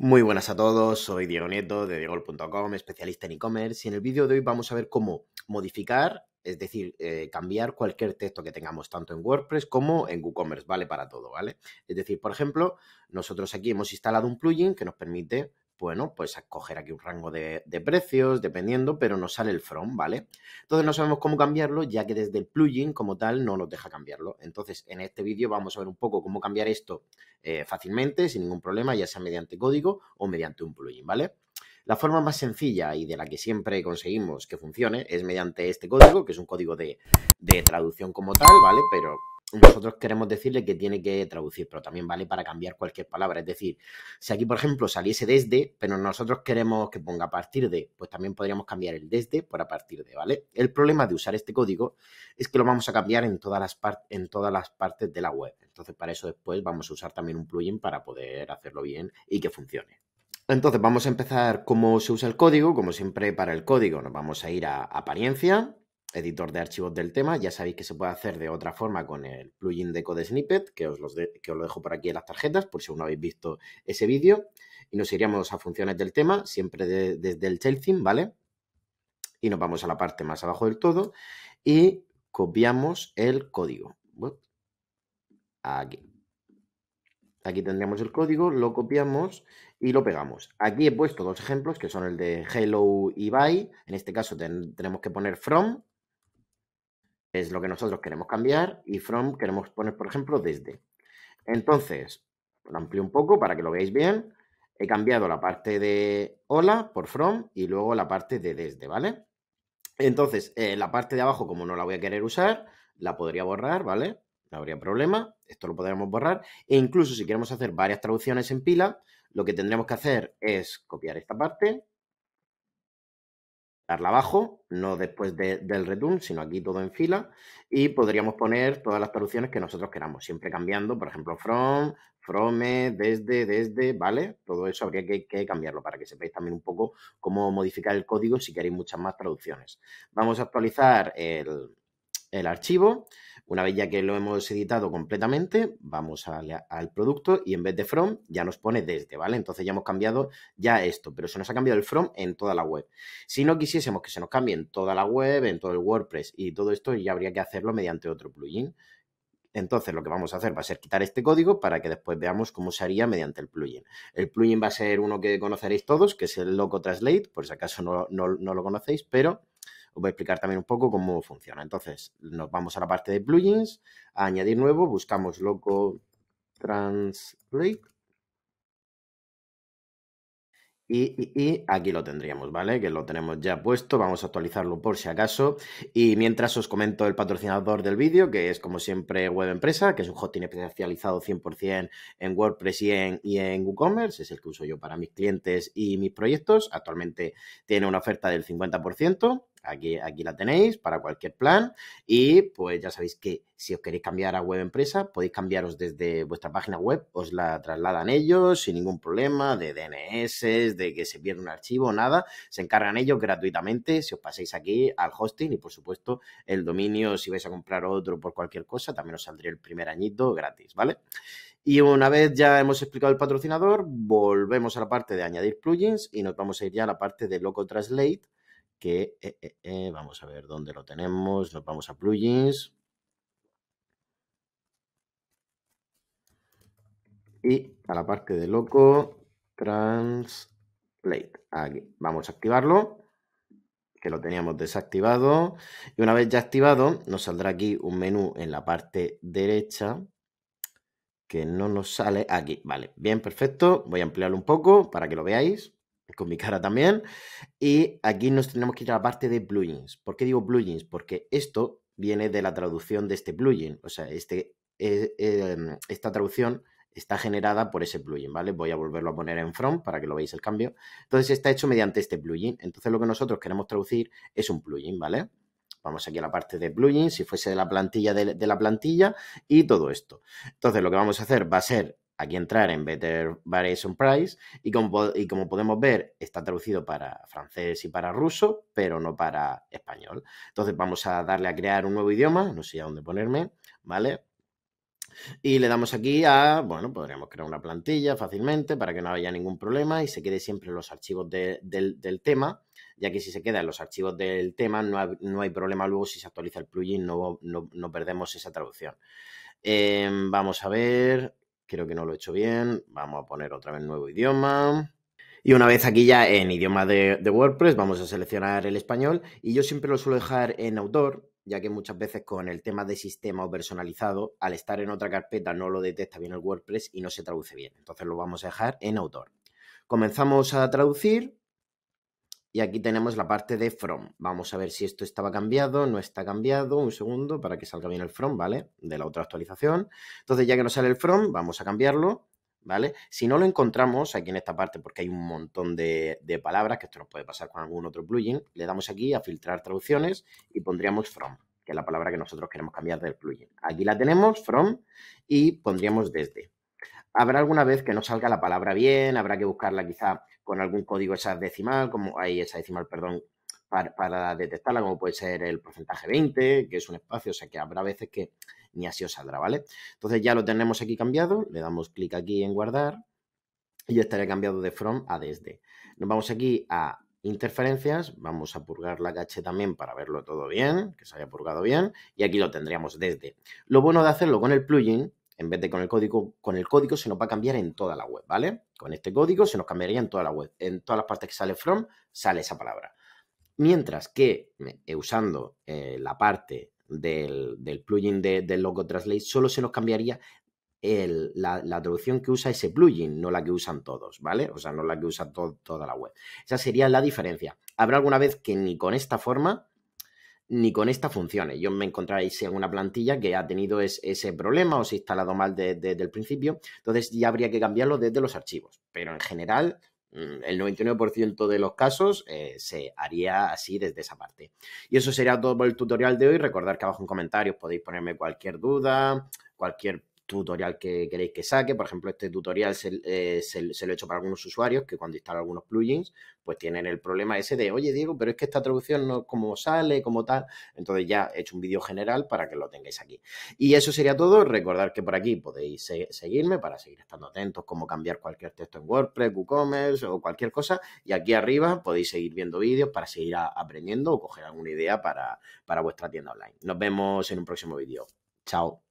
Muy buenas a todos, soy Diego Nieto de Diego.com, especialista en e-commerce y en el vídeo de hoy vamos a ver cómo modificar, es decir, eh, cambiar cualquier texto que tengamos tanto en WordPress como en WooCommerce, vale para todo, ¿vale? Es decir, por ejemplo, nosotros aquí hemos instalado un plugin que nos permite bueno, pues coger aquí un rango de, precios, dependiendo, pero nos sale el from, ¿vale? Entonces no sabemos cómo cambiarlo, ya que desde el plugin como tal no nos deja cambiarlo. Entonces en este vídeo vamos a ver un poco cómo cambiar esto eh, fácilmente, sin ningún problema, ya sea mediante código o mediante un plugin, ¿vale? La forma más sencilla y de la que siempre conseguimos que funcione es mediante este código, que es un código de, de traducción como tal, ¿vale? Pero nosotros queremos decirle que tiene que traducir, pero también vale para cambiar cualquier palabra. Es decir, si aquí, por ejemplo, saliese desde, pero nosotros queremos que ponga a partir de, pues también podríamos cambiar el desde por a partir de, ¿vale? El problema de usar este código es que lo vamos a cambiar en todas las, en todas las partes de la web. Entonces, para eso después vamos a usar también un plugin para poder hacerlo bien y que funcione. Entonces, vamos a empezar cómo se usa el código. Como siempre, para el código nos vamos a ir a apariencia, editor de archivos del tema. Ya sabéis que se puede hacer de otra forma con el plugin de Code Snippet, que os, los que os lo dejo por aquí en las tarjetas, por si aún no habéis visto ese vídeo. Y nos iríamos a funciones del tema, siempre desde el Chelsea, ¿vale? Y nos vamos a la parte más abajo del todo y copiamos el código. Aquí. Aquí tendríamos el código, lo copiamos y lo pegamos. Aquí he puesto dos ejemplos que son el de hello y bye. En este caso tenemos que poner from es lo que nosotros queremos cambiar y from queremos poner, por ejemplo, desde. Entonces, lo amplio un poco para que lo veáis bien. He cambiado la parte de hola por from y luego la parte de desde, ¿vale? Entonces, eh, la parte de abajo, como no la voy a querer usar, la podría borrar, ¿vale? No habría problema, esto lo podríamos borrar. E incluso si queremos hacer varias traducciones en pila, lo que tendremos que hacer es copiar esta parte, darla abajo, no después del return, sino aquí todo en fila, y podríamos poner todas las traducciones que nosotros queramos, siempre cambiando, por ejemplo, from, from, desde, desde, ¿vale? Todo eso habría que, que cambiarlo para que sepáis también un poco cómo modificar el código si queréis muchas más traducciones. Vamos a actualizar el, el archivo una vez ya que lo hemos editado completamente, vamos al, producto y en vez de from ya nos pone desde, ¿vale? Entonces ya hemos cambiado ya esto, pero se nos ha cambiado el from en toda la web. Si no quisiésemos que se nos cambie en toda la web, en todo el WordPress y todo esto, ya habría que hacerlo mediante otro plugin. Entonces lo que vamos a hacer va a ser quitar este código para que después veamos cómo se haría mediante el plugin. El plugin va a ser uno que conoceréis todos, que es el Loco Translate, por si acaso no lo conocéis, pero voy a explicar también un poco cómo funciona. Entonces, nos vamos a la parte de plugins, a añadir nuevo, buscamos loco translate. Y, aquí lo tendríamos, ¿vale? Que lo tenemos ya puesto, vamos a actualizarlo por si acaso. Y mientras os comento el patrocinador del vídeo, que es como siempre Web Empresa, que es un hosting especializado 100% en WordPress y en, y en WooCommerce, es el que uso yo para mis clientes y mis proyectos. Actualmente tiene una oferta del 50%. Aquí, la tenéis para cualquier plan y pues ya sabéis que si os queréis cambiar a web empresa podéis cambiaros desde vuestra página web, os la trasladan ellos sin ningún problema de DNS, de que se pierda un archivo, nada, se encargan ellos gratuitamente si os pasáis aquí al hosting y por supuesto el dominio si vais a comprar otro por cualquier cosa también os saldría el primer añito gratis, ¿vale? Y una vez ya hemos explicado el patrocinador, volvemos a la parte de añadir plugins y nos vamos a ir ya a la parte de Loco Translate que eh, eh, eh, vamos a ver dónde lo tenemos. Nos vamos a plugins. Y a la parte de loco, Transplate Aquí. Vamos a activarlo, que lo teníamos desactivado. Y una vez ya activado, nos saldrá aquí un menú en la parte derecha que no nos sale aquí. Vale, bien, perfecto. Voy a ampliarlo un poco para que lo veáis con mi cara también. Y aquí nos tenemos que ir a la parte de plugins. ¿Por qué digo plugins? Porque esto viene de la traducción de este plugin. O sea, este, eh, eh, em, esta traducción está generada por ese plugin, ¿vale? Voy a volverlo a poner en front para que lo veáis el cambio. Entonces está hecho mediante este plugin. Entonces lo que nosotros queremos traducir es un plugin, ¿vale? Vamos aquí a la parte de plugins si fuese de la plantilla de la plantilla y todo esto. Entonces lo que vamos a hacer va a ser aquí entrar en Better Variation Price y como, y como podemos ver está traducido para francés y para ruso, pero no para español. Entonces vamos a darle a crear un nuevo idioma, no sé a dónde ponerme, ¿vale? Y le damos aquí a, bueno, podríamos crear una plantilla fácilmente para que no haya ningún problema y se quede siempre en los archivos del, tema, ya que si se queda en los archivos del tema no, hay problema luego si se actualiza el plugin, no, perdemos esa traducción. Em, vamos a ver, creo que no lo he hecho bien, vamos a poner otra vez nuevo idioma. Y una vez aquí ya en idioma de, WordPress, vamos a seleccionar el español y yo siempre lo suelo dejar en autor, ya que muchas veces con el tema de sistema o personalizado, al estar en otra carpeta no lo detecta bien el WordPress y no se traduce bien. Entonces lo vamos a dejar en autor. Comenzamos a traducir y aquí tenemos la parte de from. Vamos a ver si esto estaba cambiado, no está cambiado. Un segundo para que salga bien el from, ¿vale? De la otra actualización. Entonces, ya que nos sale el from, vamos a cambiarlo, ¿vale? Si no lo encontramos aquí en esta parte, porque hay un montón de, palabras, que esto nos puede pasar con algún otro plugin, le damos aquí a filtrar traducciones y pondríamos from, que es la palabra que nosotros queremos cambiar del plugin. Aquí la tenemos, from, y pondríamos desde. Habrá alguna vez que no salga la palabra bien, habrá que buscarla quizá con algún código esa decimal, como hay esa decimal, perdón, para, detectarla, como puede ser el porcentaje 20, que es un espacio, o sea que habrá veces que ni así os saldrá, ¿vale? Entonces ya lo tenemos aquí cambiado, le damos clic aquí en guardar y ya estaré cambiado de from a desde. Nos vamos aquí a interferencias, vamos a purgar la caché también para verlo todo bien, que se haya purgado bien, y aquí lo tendríamos desde. Lo bueno de hacerlo con el plugin en vez de con el código, con el código se nos va a cambiar en toda la web, ¿vale? Con este código se nos cambiaría en toda la web. En todas las partes que sale from sale esa palabra. Mientras que eh, usando eh, la parte del, plugin de, del Logo Translate solo se nos cambiaría la, traducción que usa ese plugin, no la que usan todos, ¿vale? O sea, no la que usa toda la web. Esa sería la diferencia. Habrá alguna vez que ni con esta forma ni con estas funciones. Yo me encontraréis en una plantilla que ha tenido ese problema o se ha instalado mal desde, el principio, entonces ya habría que cambiarlo desde los archivos. Pero en general, mm, el 99% de los casos eh, se haría así desde esa parte. Y eso sería todo por el tutorial de hoy. Recordar que abajo en comentarios podéis ponerme cualquier duda, cualquier tutorial que queréis que saque. Por ejemplo, este tutorial se, eh, lo he hecho para algunos usuarios que cuando instalan algunos plugins, pues tienen el problema ese de, oye Diego, pero es que esta traducción no como sale, como tal. Entonces ya he hecho un vídeo general para que lo tengáis aquí. Y eso sería todo. Recordad que por aquí podéis seguirme para seguir estando atentos, cómo cambiar cualquier texto en WordPress, WooCommerce o cualquier cosa. Y aquí arriba podéis seguir viendo vídeos para seguir aprendiendo o coger alguna idea para, para vuestra tienda online. Nos vemos en un próximo vídeo. Chao.